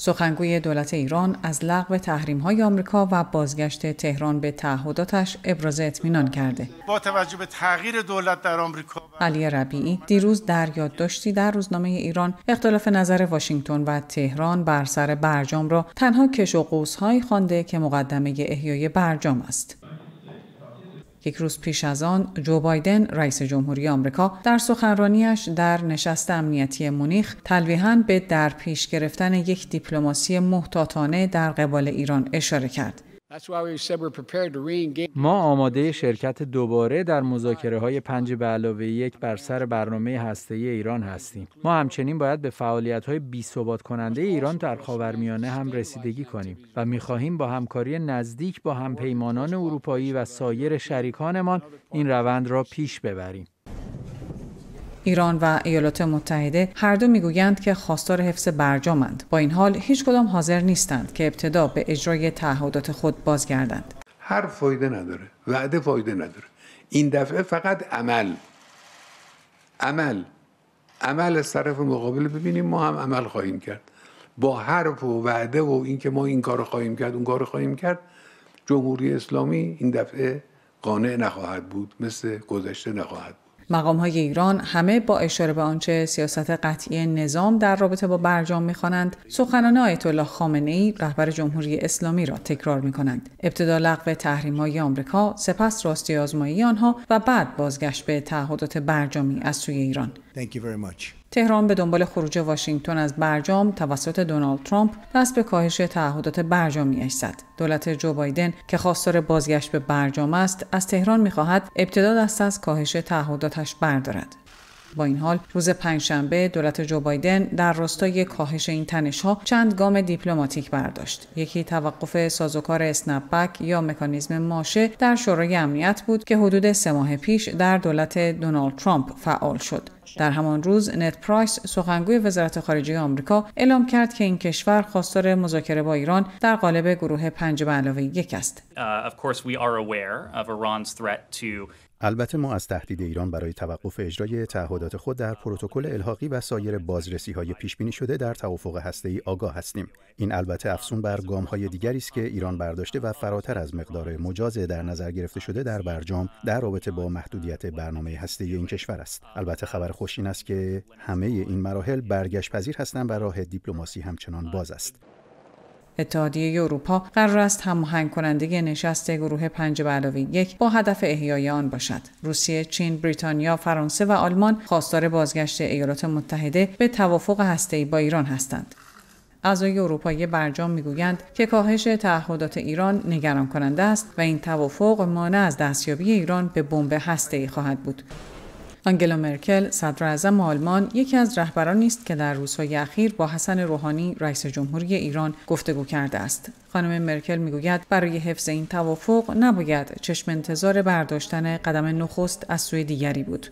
سخنگوی دولت ایران از لغو تحریم های آمریکا و بازگشت تهران به تعهداتش ابراز اطمینان کرده. با توجه به تغییر دولت در آمریکا علی ربیعی دیروز در یادداشتی در روزنامه ایران اختلاف نظر واشنگتن و تهران بر سر برجام را تنها کش و قوس‌های خوانده که مقدمه احیای برجام است. یک روز پیش از آن جو بایدن رئیس جمهوری آمریکا در سخنرانیش در نشست امنیتی مونیخ تلویحا به در پیش گرفتن یک دیپلماسی محتاطانه در قبال ایران اشاره کرد ما آماده شرکت دوباره در مذاکره های پنج به علاوه یک بر سر برنامه هسته ایران هستیم. ما همچنین باید به فعالیت های بی ثبات کننده ایران در خاورمیانه هم رسیدگی کنیم و می خواهیم با همکاری نزدیک با همپیمانان اروپایی و سایر شریکانمان این روند را پیش ببریم. ایران و ایالات متحده هر دو میگویند که خواستار حفظ برجامند با این حال هیچ کدام حاضر نیستند که ابتدا به اجرای تعهدات خود بازگردند هر فایده نداره وعده فایده نداره این دفعه فقط عمل عمل عمل از طرف مقابل ببینیم ما هم عمل خواهیم کرد با حرف و وعده و اینکه ما این کار خواهیم کرد اون کار خواهیم کرد جمهوری اسلامی این دفعه قانع نخواهد بود مثل گذشته نخواهد بود مقام های ایران همه با اشاره به آنچه سیاست قطعی نظام در رابطه با برجام میخوانند سخنان آیت الله خامنه ای رهبر جمهوری اسلامی را تکرار می کنند ابتدا لغو تحریم های آمریکا سپس راستی آزمایی آنها و بعد بازگشت به تعهدات برجامی از سوی ایران Thank تهران به دنبال خروج واشنگتن از برجام توسط دونالد ترامپ دست به کاهش تعهدات برجامیش زد دولت جو بایدن که خواستار بازگشت به برجام است از تهران میخواهد ابتدا دست از کاهش تعهداتش بردارد با این حال روز پنجشنبه دولت جو بایدن در راستای کاهش این تنش ها چند گام دیپلماتیک برداشت یکی توقف سازوکار اسنپبک یا مکانیزم ماشه در شورای امنیت بود که حدود سه ماه پیش در دولت دونالد ترامپ فعال شد در همان روز نت پرایس سخنگوی وزارت خارجه آمریکا اعلام کرد که این کشور خواستار مذاکره با ایران در قالب گروه پنج به علاوه یک است. Uh, البته ما از تهدید ایران برای توقف اجرای تعهدات خود در پروتکل الحاقی و سایر بازرسی های پیش بینی شده در توافق هسته ای آگاه هستیم این البته افسون بر گام های دیگری است که ایران برداشته و فراتر از مقدار مجاز در نظر گرفته شده در برجام در رابطه با محدودیت برنامه هسته ای این کشور است البته خبر خوش این است که همه این مراحل برگشت پذیر هستند و راه دیپلماسی همچنان باز است. اتحادیه اروپا قرار است هماهنگ کننده نشست گروه پنج به علاوه یک با هدف احیای آن باشد روسیه چین بریتانیا فرانسه و آلمان خواستار بازگشت ایالات متحده به توافق هسته‌ای با ایران هستند اعضای اروپایی برجام میگویند که کاهش تعهدات ایران نگران کننده است و این توافق مانع از دستیابی ایران به بمب هسته‌ای خواهد بود آنگلا مرکل صدر اعظم آلمان یکی از رهبرانی است که در روزهای اخیر با حسن روحانی رئیس جمهوری ایران گفتگو کرده است خانم مرکل میگوید برای حفظ این توافق نباید چشم انتظار برداشتن قدم نخست از سوی دیگری بود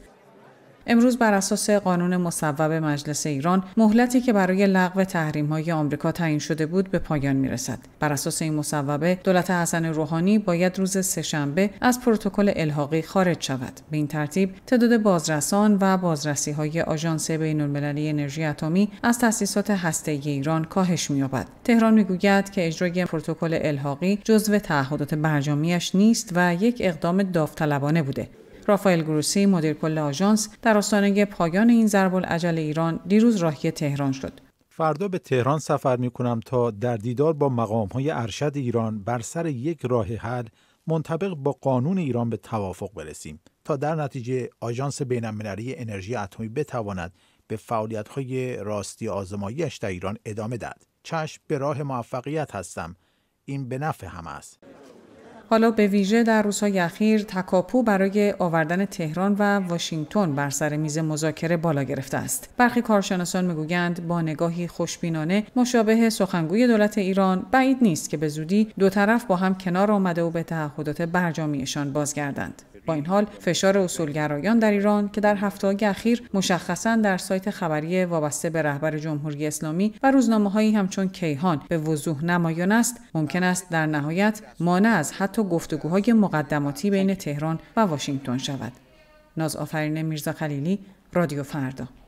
امروز بر اساس قانون مصوب مجلس ایران مهلتی که برای لغو تحریم های آمریکا تعیین شده بود به پایان میرسد بر اساس این مصوبه دولت حسن روحانی باید روز سهشنبه از پروتکل الحاقی خارج شود به این ترتیب تعداد بازرسان و بازرسی های آژانس بین المللی انرژی اتمی از تأسیسات هسته ایران کاهش مییابد تهران میگوید که اجرای پروتکل الحاقی جزو تعهدات برجامیش نیست و یک اقدام داوطلبانه بوده رافائل گروسی مدیر کل آژانس در آستانه پایان این ضرب العجل ایران دیروز راهی تهران شد فردا به تهران سفر می کنم تا در دیدار با مقام های ارشد ایران بر سر یک راه حل منطبق با قانون ایران به توافق برسیم تا در نتیجه آژانس بینالمللی انرژی اتمی بتواند به فعالیت های راستی آزماییش در ایران ادامه دهد چشم به راه موفقیت هستم این به نفع هم است حالا به ویژه در روزهای اخیر تکاپو برای آوردن تهران و واشنگتن بر سر میز مذاکره بالا گرفته است برخی کارشناسان میگویند با نگاهی خوشبینانه مشابه سخنگوی دولت ایران بعید نیست که به زودی دو طرف با هم کنار آمده و به تعهدات برجامیشان بازگردند با این حال فشار اصولگرایان در ایران که در هفته‌های اخیر مشخصا در سایت خبری وابسته به رهبر جمهوری اسلامی و هایی همچون کیهان به وضوح نمایان است ممکن است در نهایت مانع از حتی گفتگوهای مقدماتی بین تهران و واشنگتن شود ناز آفرین میرزا خلیلی رادیو فردا